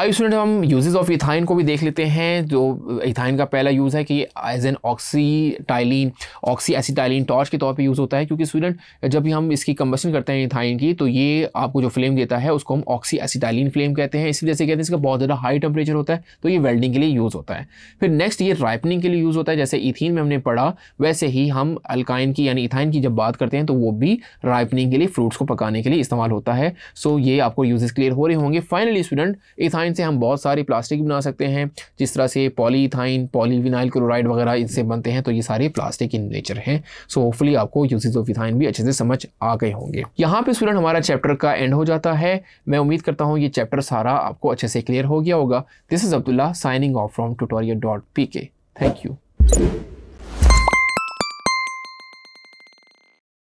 आयु स्टूडेंट हम usage of ethyne को भी देख लेते हैं जो इथाइन का पहला यूज़ है कि as an oxyacetylene oxy acetylene torch के तौर पे यूज़ होता है क्योंकि स्टूडेंट जब भी हम इसकी कंबेशन करते हैं इथाइन की तो ये आपको जो फ्लेम देता है उसको हम ऑक्सी एसिटाइलिन फ्लेम कहते हैं इसी वजह से कहते हैं इसका बहुत ज़्यादा हाई टेम्परेचर होता है तो ये वेल्डिंग के लिए यूज़ होता है फिर नेक्स्ट ये राइपनिंग के लिए यूज़ होता है जैसे इथिन में हमने पढ़ा वैसे ही हम अल्काइन की यानी इथाइन की जब बात करते हैं तो वो भी राइपनिंग के लिए फ्रूट्स को पकाने के लिए इस्तेमाल होता है सो ये आपको यूजेस क्लियर हो रहे होंगे फाइनली स्टूडेंट इथाइन इनसे से हम बहुत सारी प्लास्टिक बना सकते हैं जिस तरह से पॉलीथाइन पॉलीविनाइल क्लोराइड वगैरह इनसे बनते हैं तो ये सारे प्लास्टिक इन नेचर हैं सो होपफुली आपको यूजेज ऑफ इथाइन भी अच्छे से समझ आ गए होंगे यहाँ पे स्टूडेंट हमारा चैप्टर का एंड हो जाता है मैं उम्मीद करता हूँ ये चैप्टर सारा आपको अच्छे से क्लियर हो गया होगा this is Abdullah signing off from tutorial dot P K thank you